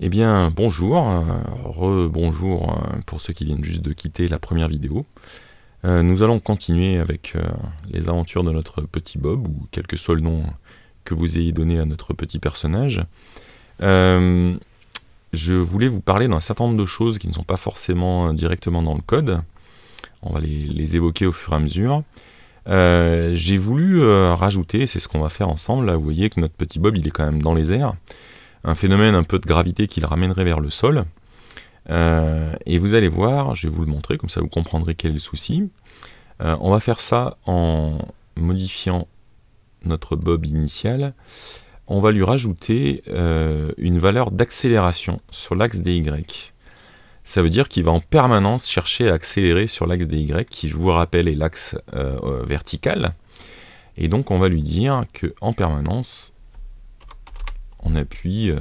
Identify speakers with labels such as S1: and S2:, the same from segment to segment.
S1: Eh bien, bonjour, euh, re-bonjour euh, pour ceux qui viennent juste de quitter la première vidéo. Euh, nous allons continuer avec les aventures de notre petit Bob, ou quel que soit le nom que vous ayez donné à notre petit personnage. je voulais vous parler d'un certain nombre de choses qui ne sont pas forcément directement dans le code. On va les évoquer au fur et à mesure. Euh, j'ai voulu euh, rajouter, c'est ce qu'on va faire ensemble, là, vous voyez que notre petit bob il est quand même dans les airs, un phénomène un peu de gravité qui le ramènerait vers le sol. Euh, et vous allez voir, je vais vous le montrer, comme ça vous comprendrez quel est le souci. on va faire ça en modifiant notre bob initial. On va lui rajouter une valeur d'accélération sur l'axe des y ça veut dire qu'il va en permanence chercher à accélérer sur l'axe des Y, qui je vous rappelle est l'axe euh, euh, vertical. Et donc on va lui dire qu'en permanence, on appuie euh,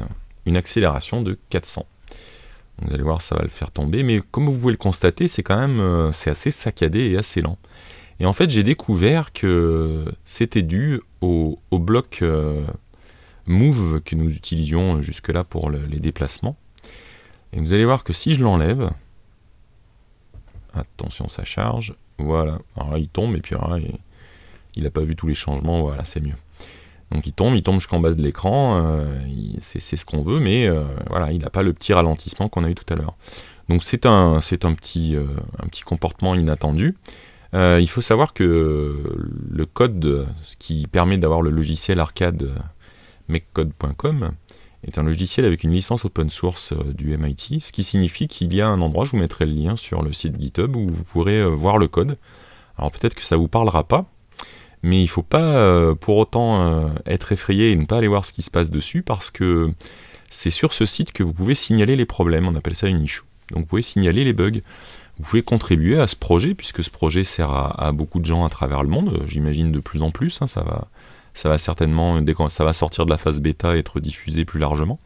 S1: une accélération de 400. Vous allez voir, ça va le faire tomber, mais comme vous pouvez le constater, c'est quand même c'est assez saccadé et assez lent. Et en fait, j'ai découvert que c'était dû au, bloc move que nous utilisions jusque-là pour les déplacements vous allez voir que si je l'enlève, attention ça charge, voilà, alors là il tombe et puis il n'a pas vu tous les changements, voilà c'est mieux. Donc il tombe, il tombe jusqu'en bas de l'écran, euh, c'est ce qu'on veut, mais euh, voilà, il n'a pas le petit ralentissement qu'on a eu tout à l'heure. Donc c'est un, c'est un, petit, euh, un petit comportement inattendu. il faut savoir que le code ce qui permet d'avoir le logiciel arcade mecccode.com. C'est un logiciel avec une licence open source euh, du MIT, ce qui signifie qu'il y a un endroit, je vous mettrai le lien sur le site GitHub, où vous pourrez euh, voir le code. Alors peut-être que ça ne vous parlera pas, mais il ne faut pas euh, pour autant être effrayé et ne pas aller voir ce qui se passe dessus, parce que c'est sur ce site que vous pouvez signaler les problèmes, on appelle ça une issue. Donc vous pouvez signaler les bugs. Vous pouvez contribuer à ce projet, puisque ce projet sert à, beaucoup de gens à travers le monde, j'imagine de plus en plus, hein, ça va ça va certainement, dès ça va sortir de la phase bêta, être diffusé plus largement.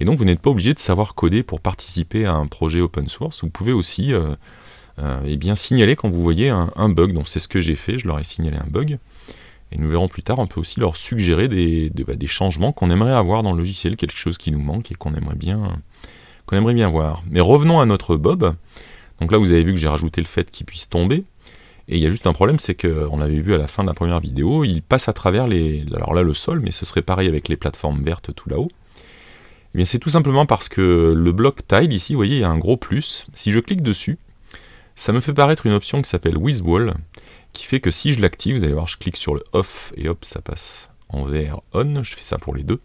S1: Et donc vous n'êtes pas obligé de savoir coder pour participer à un projet open source. Vous pouvez aussi euh, euh, eh bien, signaler quand vous voyez un, bug. Donc c'est ce que j'ai fait, je leur ai signalé un bug. Et nous verrons plus tard, on peut aussi leur suggérer des, bah, des changements qu'on aimerait avoir dans le logiciel, quelque chose qui nous manque et qu'on aimerait bien, qu'on aimerait bien voir. Mais revenons à notre Bob. Donc là, vous avez vu que j'ai rajouté le fait qu'il puisse tomber. Et il y a juste un problème, c'est qu'on l'avait vu à la fin de la première vidéo, il passe à travers les. Alors là, le sol, mais ce serait pareil avec les plateformes vertes tout là-haut. Et eh bien, c'est tout simplement parce que le bloc tile ici, vous voyez, il y a un gros plus. Si je clique dessus, ça me fait paraître une option qui s'appelle WizWall, qui fait que si je l'active, vous allez voir, je clique sur le off et hop, ça passe en vert on. Je fais ça pour les deux.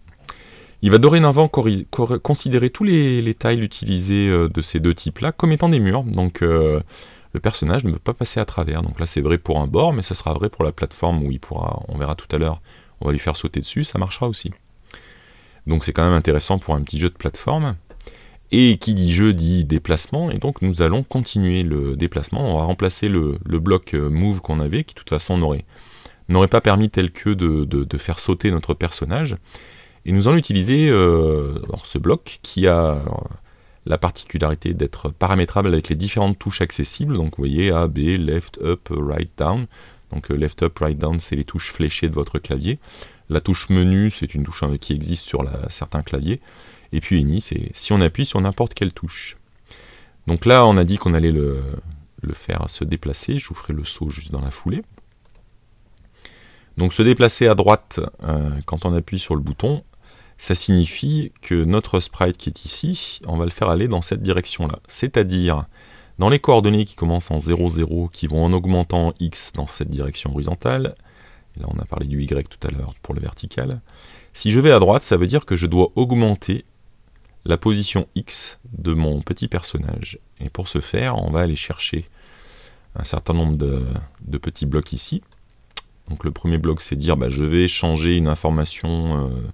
S1: Il va dorénavant considérer tous les, tiles utilisés euh, de ces deux types-là comme étant des murs. Donc, euh, le personnage ne peut pas passer à travers. Donc là, c'est vrai pour un bord, mais ça sera vrai pour la plateforme où il pourra, on verra tout à l'heure, on va lui faire sauter dessus, ça marchera aussi. Donc c'est quand même intéressant pour un petit jeu de plateforme. Et qui dit jeu dit déplacement, et donc nous allons continuer le déplacement. On va remplacer le, bloc euh, move qu'on avait, qui de toute façon n'aurait pas permis tel que de, faire sauter notre personnage. Et nous allons utiliser euh, ce bloc qui a la particularité d'être paramétrable avec les différentes touches accessibles. Donc vous voyez A, B, left, up, right, down. Donc euh, left, up, right, down, c'est les touches fléchées de votre clavier. La touche menu, c'est une touche hein, qui existe sur certains claviers. Et puis ini, c'est si on appuie sur n'importe quelle touche. Donc là, on a dit qu'on allait le, faire se déplacer. Je vous ferai le saut juste dans la foulée. Donc se déplacer à droite euh, quand on appuie sur le bouton, ça signifie que notre sprite qui est ici, on va le faire aller dans cette direction-là. C'est-à-dire, dans les coordonnées qui commencent en 0, 0, qui vont en augmentant x dans cette direction horizontale, là on a parlé du y tout à l'heure pour le vertical, si je vais à droite, ça veut dire que je dois augmenter la position x de mon petit personnage. Et pour ce faire, on va aller chercher un certain nombre de, petits blocs ici. Donc le premier bloc, c'est dire bah, je vais changer une information... Euh,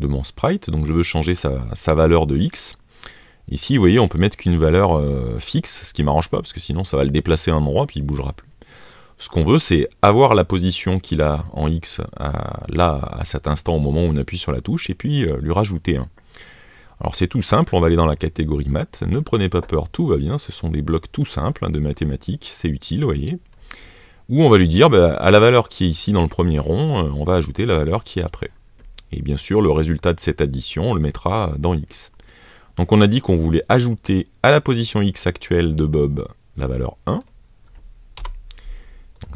S1: de mon sprite, donc je veux changer sa, valeur de x. Ici, vous voyez, on peut mettre qu'une valeur euh, fixe, ce qui m'arrange pas, parce que sinon ça va le déplacer à un endroit, puis il bougera plus. Ce qu'on veut, c'est avoir la position qu'il a en X là, à cet instant, au moment où on appuie sur la touche, et puis euh, lui rajouter un. Alors c'est tout simple, on va aller dans la catégorie maths, ne prenez pas peur, tout va bien, ce sont des blocs tout simples hein, de mathématiques, c'est utile, vous voyez. Où on va lui dire, bah, à la valeur qui est ici dans le premier rond, euh, on va ajouter la valeur qui est après. Et bien sûr, le résultat de cette addition, on le mettra dans x. Donc on a dit qu'on voulait ajouter à la position x actuelle de Bob la valeur 1. Donc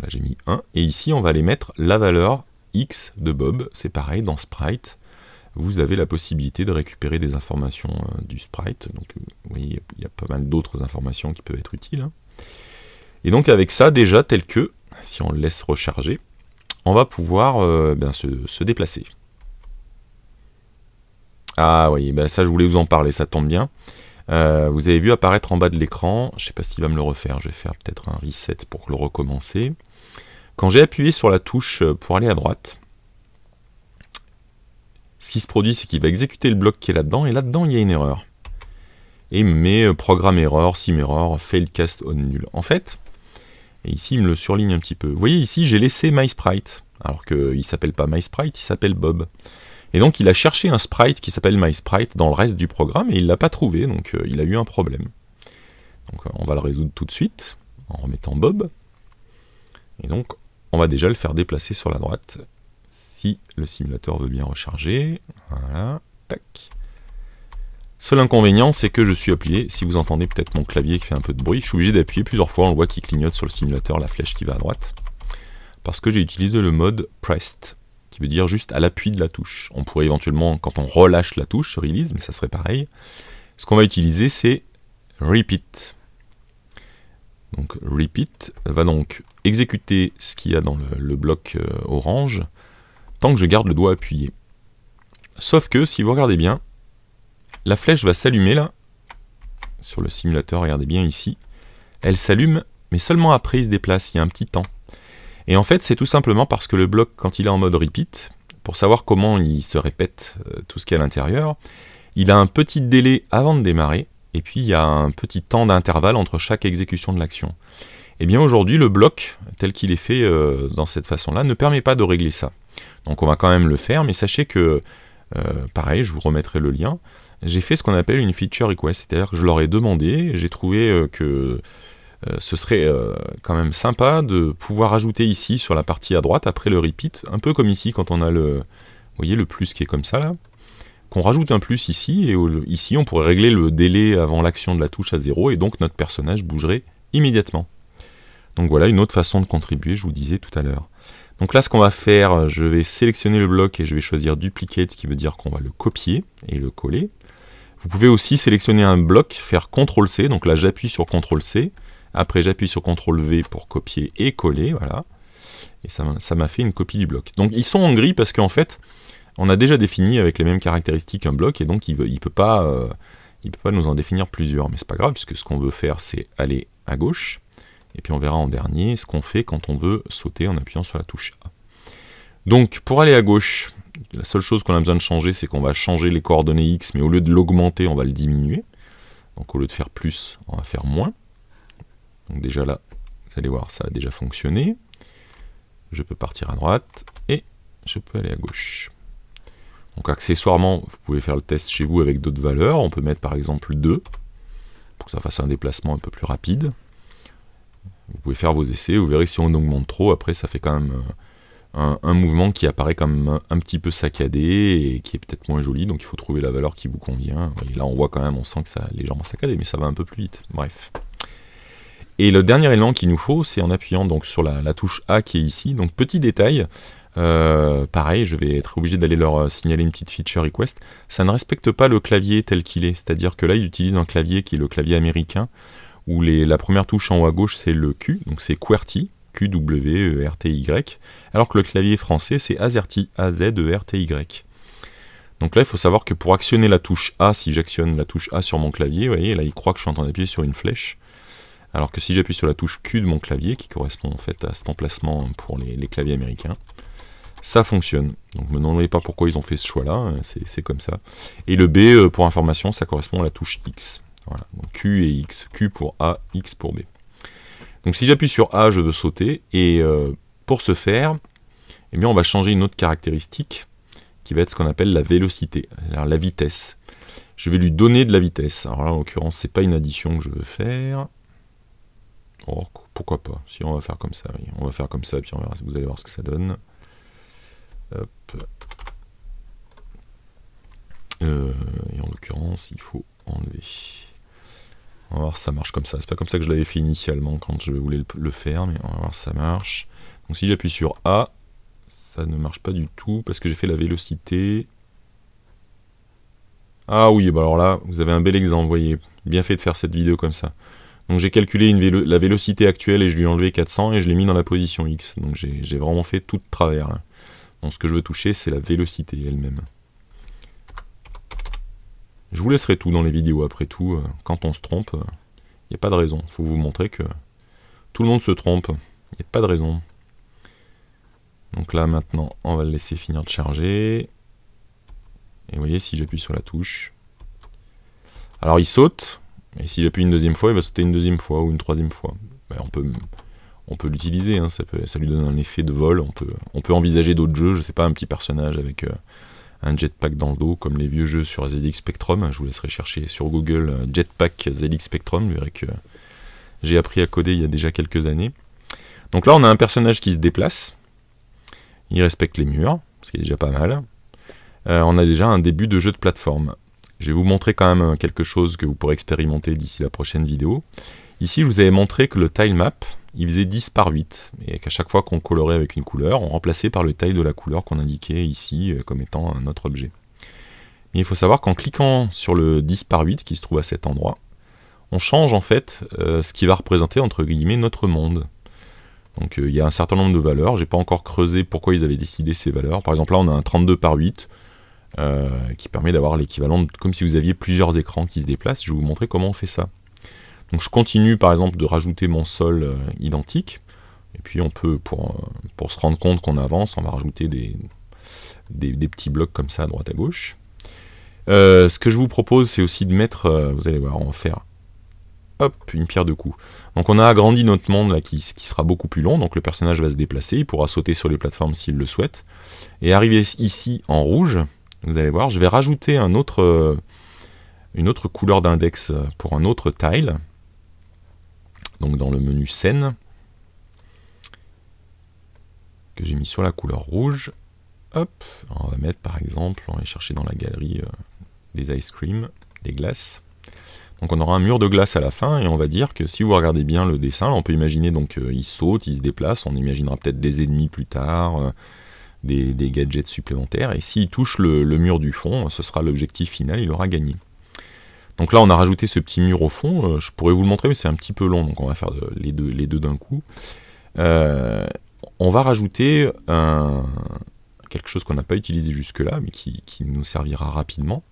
S1: là j'ai mis 1. Et ici on va aller mettre la valeur x de Bob. C'est pareil dans Sprite. Vous avez la possibilité de récupérer des informations euh, du sprite. Donc euh, oui, il y a pas mal d'autres informations qui peuvent être utiles. Hein. Et donc avec ça déjà tel que, si on le laisse recharger, on va pouvoir euh, eh se déplacer. Ah oui, ben ça je voulais vous en parler, ça tombe bien. Euh, vous avez vu apparaître en bas de l'écran, je ne sais pas s'il va me le refaire, je vais faire peut-être un reset pour le recommencer. Quand j'ai appuyé sur la touche euh, pour aller à droite, ce qui se produit, c'est qu'il va exécuter le bloc qui est là-dedans, et là-dedans, il y a une erreur. Et me met euh, programme erreur, sim error, failed cast on nul. En fait, et ici, il me le surligne un petit peu. Vous voyez, ici, j'ai laissé my sprite, alors qu'il ne s'appelle pas my sprite, il s'appelle Bob. Et donc il a cherché un sprite qui s'appelle MySprite dans le reste du programme et il l'a pas trouvé, donc euh, il a eu un problème. Donc euh, on va le résoudre tout de suite en remettant Bob. Et donc on va déjà le faire déplacer sur la droite si le simulateur veut bien recharger. Voilà, tac. Seul inconvénient, c'est que je suis appuyé, si vous entendez peut-être mon clavier qui fait un peu de bruit, je suis obligé d'appuyer plusieurs fois, on le voit qui clignote sur le simulateur la flèche qui va à droite, parce que j'ai utilisé le mode Pressed qui veut dire juste à l'appui de la touche. On pourrait éventuellement, quand on relâche la touche, release, mais ça serait pareil. Ce qu'on va utiliser, c'est repeat. Donc repeat va donc exécuter ce qu'il y a dans le, bloc euh, orange tant que je garde le doigt appuyé. Sauf que, si vous regardez bien, la flèche va s'allumer là, sur le simulateur, regardez bien ici. Elle s'allume, mais seulement après il se déplace, il y a un petit temps. Et en fait, c'est tout simplement parce que le bloc, quand il est en mode repeat, pour savoir comment il se répète euh, tout ce qu'il y à l'intérieur, il a un petit délai avant de démarrer, et puis il y a un petit temps d'intervalle entre chaque exécution de l'action. Et eh bien aujourd'hui, le bloc, tel qu'il est fait euh, dans cette façon-là, ne permet pas de régler ça. Donc on va quand même le faire, mais sachez que, euh, pareil, je vous remettrai le lien, j'ai fait ce qu'on appelle une feature request, c'est-à-dire que je leur ai demandé, j'ai trouvé que euh, ce serait euh, quand même sympa de pouvoir ajouter ici sur la partie à droite après le repeat, un peu comme ici quand on a le, le plus qui est comme ça là, qu'on rajoute un plus ici et ici on pourrait régler le délai avant l'action de la touche à 0 et donc notre personnage bougerait immédiatement. Donc voilà une autre façon de contribuer, je vous disais tout à l'heure. Donc là ce qu'on va faire, je vais sélectionner le bloc et je vais choisir duplicate ce qui veut dire qu'on va le copier et le coller. Vous pouvez aussi sélectionner un bloc, faire CTRL-C, donc là j'appuie sur CTRL-C, après, j'appuie sur CTRL V pour copier et coller, voilà. Et ça m'a fait une copie du bloc. Donc ils sont en gris parce qu'en fait, on a déjà défini avec les mêmes caractéristiques un bloc, et donc il ne peut, pas, euh, peut pas nous en définir plusieurs. Mais c'est pas grave, puisque ce qu'on veut faire, c'est aller à gauche, et puis on verra en dernier ce qu'on fait quand on veut sauter en appuyant sur la touche A. Donc pour aller à gauche, la seule chose qu'on a besoin de changer, c'est qu'on va changer les coordonnées x, mais au lieu de l'augmenter, on va le diminuer. Donc au lieu de faire plus, on va faire moins. Donc déjà là, vous allez voir, ça a déjà fonctionné. Je peux partir à droite et je peux aller à gauche. Donc accessoirement, vous pouvez faire le test chez vous avec d'autres valeurs. On peut mettre par exemple 2 pour que ça fasse un déplacement un peu plus rapide. Vous pouvez faire vos essais, vous verrez si on augmente trop, après ça fait quand même euh, un, mouvement qui apparaît comme un, petit peu saccadé et qui est peut-être moins joli, donc il faut trouver la valeur qui vous convient. Et là on voit quand même, on sent que ça a légèrement saccadé, mais ça va un peu plus vite, bref. Et le dernier élément qu'il nous faut, c'est en appuyant donc sur la, touche A qui est ici. Donc petit détail, euh, pareil, je vais être obligé d'aller leur euh, signaler une petite feature request. Ça ne respecte pas le clavier tel qu'il est, c'est-à-dire que là ils utilisent un clavier qui est le clavier américain, où la première touche en haut à gauche c'est le Q, donc c'est QWERTY, q e y alors que le clavier français c'est AZERTY, a z e r y Donc là, il faut savoir que pour actionner la touche A, si j'actionne la touche A sur mon clavier, vous voyez, là, il croit que je suis en train d'appuyer sur une flèche. Alors que si j'appuie sur la touche Q de mon clavier, qui correspond en fait à cet emplacement pour les, claviers américains, ça fonctionne. Donc ne me demandez pas pourquoi ils ont fait ce choix-là, hein, c'est comme ça. Et le B, euh, pour information, ça correspond à la touche X. Voilà, donc Q et X, Q pour A, X pour B. Donc si j'appuie sur A, je veux sauter, et euh, pour ce faire, eh bien, on va changer une autre caractéristique, qui va être ce qu'on appelle la vélocité, la vitesse. Je vais lui donner de la vitesse. Alors là, en l'occurrence, ce n'est pas une addition que je veux faire, Oh, pourquoi pas Si on va faire comme ça, On va faire comme ça, puis on verra. Vous allez voir ce que ça donne. Euh, et en l'occurrence, il faut enlever. On va voir ça marche comme ça. C'est pas comme ça que je l'avais fait initialement quand je voulais le, faire, mais on va voir ça marche. Donc si j'appuie sur A, ça ne marche pas du tout parce que j'ai fait la vélocité. Ah oui, bah alors là, vous avez un bel exemple, vous voyez. Bien fait de faire cette vidéo comme ça. Donc j'ai calculé une la vélocité actuelle et je lui ai enlevé 400 et je l'ai mis dans la position X. Donc j'ai vraiment fait tout de travers. Donc ce que je veux toucher, c'est la vélocité elle-même. Je vous laisserai tout dans les vidéos après tout. Euh, quand on se trompe, euh, il n'y a pas de raison. Il faut vous montrer que tout le monde se trompe. Il n'y a pas de raison. Donc là maintenant, on va le laisser finir de charger. Et vous voyez, si j'appuie sur la touche... Alors il saute, et s'il appuie une deuxième fois, il va sauter une deuxième fois ou une troisième fois. Ben, on peut, on peut l'utiliser, hein. ça, lui donne un effet de vol. On peut, on peut envisager d'autres jeux, je sais pas, un petit personnage avec euh, un jetpack dans le dos, comme les vieux jeux sur ZX Spectrum. Je vous laisserai chercher sur Google euh, Jetpack ZX Spectrum, vous verrez que j'ai appris à coder il y a déjà quelques années. Donc là, on a un personnage qui se déplace, il respecte les murs, ce qui est déjà pas mal. Euh, on a déjà un début de jeu de plateforme. Je vais vous montrer quand même euh, quelque chose que vous pourrez expérimenter d'ici la prochaine vidéo. Ici, je vous avais montré que le tile map, il faisait 10 par 8, et qu'à chaque fois qu'on colorait avec une couleur, on remplaçait par le tile de la couleur qu'on indiquait ici euh, comme étant autre objet. Mais il faut savoir qu'en cliquant sur le 10 par 8 qui se trouve à cet endroit, on change en fait euh, ce qui va représenter entre guillemets notre monde. Donc il y a un certain nombre de valeurs, j'ai pas encore creusé pourquoi ils avaient décidé ces valeurs. Par exemple là on a un 32 par 8, euh, qui permet d'avoir l'équivalent, comme si vous aviez plusieurs écrans qui se déplacent. Je vais vous montrer comment on fait ça. Donc je continue par exemple de rajouter mon sol euh, identique. Et puis on peut, euh, pour, se rendre compte qu'on avance, on va rajouter des, petits blocs comme ça à droite à gauche. ce que je vous propose, c'est aussi de mettre, vous allez voir, on va faire hop, une pierre de coups. Donc on a agrandi notre monde là qui, sera beaucoup plus long, donc le personnage va se déplacer, il pourra sauter sur les plateformes s'il le souhaite. Et arriver ici en rouge, vous allez voir, je vais rajouter euh, une autre couleur d'index euh, pour un autre tile. Donc dans le menu scène, que j'ai mis sur la couleur rouge. Hop, on va mettre par exemple, on va aller chercher dans la galerie euh, des ice cream, des glaces. Donc on aura un mur de glace à la fin et on va dire que si vous regardez bien le dessin, on peut imaginer donc il saute, il se déplace, on imaginera peut-être des ennemis plus tard, des, gadgets supplémentaires. Et s'il touche le, mur du fond, ce sera l'objectif final, il aura gagné. Donc là, on a rajouté ce petit mur au fond. Euh, je pourrais vous le montrer, mais c'est un petit peu long, donc on va faire les deux les deux d'un coup. Euh, on va rajouter quelque chose qu'on n'a pas utilisé jusque-là, mais qui, nous servira rapidement.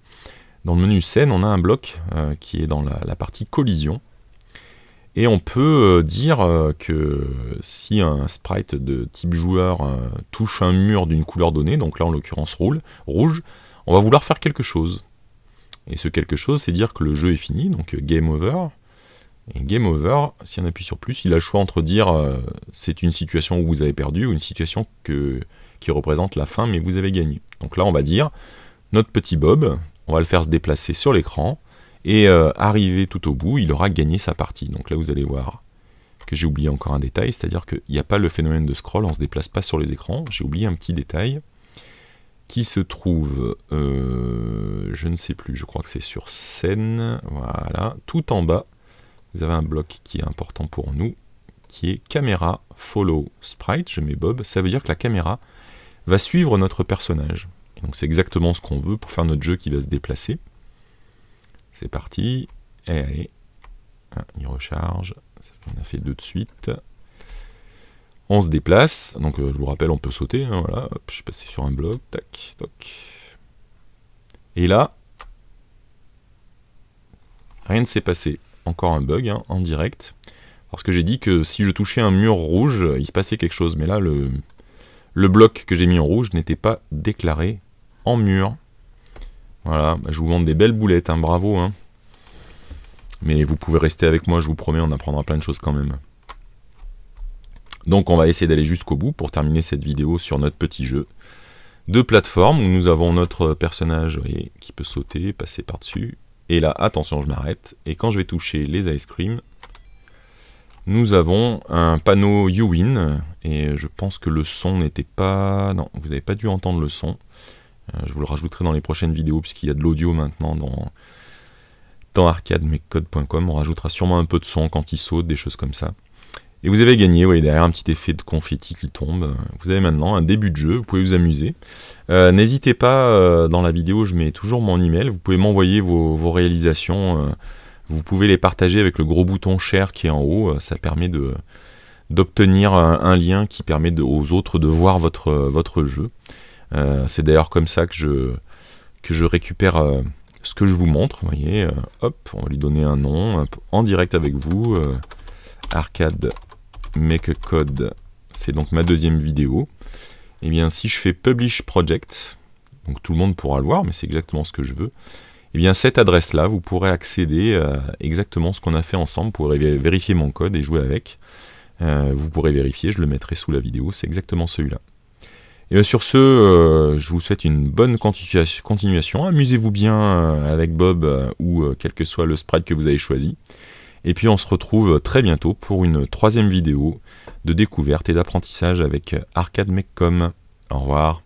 S1: Dans le menu scène, on a un bloc euh, qui est dans la partie collision. Et on peut euh, dire euh, que si un sprite de type joueur euh, touche un mur d'une couleur donnée, donc là en l'occurrence rouge, on va vouloir faire quelque chose. Et ce quelque chose, c'est dire que le jeu est fini, donc game over. Et game over, si on appuie sur plus, il a le choix entre dire c'est une situation où vous avez perdu ou une situation que, qui représente la fin mais vous avez gagné. Donc là, on va dire notre petit Bob, on va le faire se déplacer sur l'écran. Et euh, arrivé tout au bout, il aura gagné sa partie. Donc là, vous allez voir que j'ai oublié encore un détail, c'est-à-dire qu'il n'y a pas le phénomène de scroll, on ne se déplace pas sur les écrans. J'ai oublié un petit détail qui se trouve, euh, je ne sais plus, je crois que c'est sur scène, voilà, tout en bas, vous avez un bloc qui est important pour nous, qui est caméra follow sprite, je mets Bob, ça veut dire que la caméra va suivre notre personnage. donc c'est exactement ce qu'on veut pour faire notre jeu qui va se déplacer. C'est parti. Et allez, hein, il recharge. On a fait deux de suite. On se déplace. Donc, euh, je vous rappelle, on peut sauter. Hein, voilà. je suis passé sur un bloc. Tac, Et là, rien ne s'est passé. Encore un bug hein, en direct. Parce que j'ai dit que si je touchais un mur rouge, il se passait quelque chose. Mais là, le, le bloc que j'ai mis en rouge n'était pas déclaré en mur. Voilà, bah, je vous montre des belles boulettes, hein, bravo. Hein. Mais vous pouvez rester avec moi, je vous promets, on apprendra plein de choses quand même. Donc on va essayer d'aller jusqu'au bout pour terminer cette vidéo sur notre petit jeu de plateforme où nous avons notre personnage qui peut sauter, passer par-dessus. Et là, attention, je m'arrête. Et quand je vais toucher les ice cream, nous avons un panneau You Win. Et je pense que le son n'était pas... Non, vous n'avez pas dû entendre le son. Euh, je vous le rajouterai dans les prochaines vidéos puisqu'il y a de l'audio maintenant dans, dans On rajoutera sûrement un peu de son quand il saute, des choses comme ça. Et vous avez gagné, vous voyez derrière un petit effet de confetti qui tombe. Vous avez maintenant un début de jeu, vous pouvez vous amuser. Euh, n'hésitez pas, euh, dans la vidéo je mets toujours mon email, vous pouvez m'envoyer vos, réalisations, vous pouvez les partager avec le gros bouton share qui est en haut, ça permet d'obtenir un, lien qui permet aux autres de voir votre, votre jeu. Euh, c'est d'ailleurs comme ça que je, que je récupère euh, ce que je vous montre. voyez, euh, hop, on va lui donner un nom en direct avec vous. arcade make code, c'est donc ma deuxième vidéo. Et eh bien, si je fais publish project, donc tout le monde pourra le voir, mais c'est exactement ce que je veux. Et eh bien, cette adresse-là, vous pourrez accéder à exactement ce qu'on a fait ensemble. pour vérifier mon code et jouer avec. vous pourrez vérifier, je le mettrai sous la vidéo, c'est exactement celui-là. Et euh, sur ce, euh, je vous souhaite une bonne continuation. Amusez-vous bien euh, avec Bob ou quel que soit le sprite que vous avez choisi. Et puis on se retrouve très bientôt pour une troisième vidéo de découverte et d'apprentissage avec Arcade Au revoir.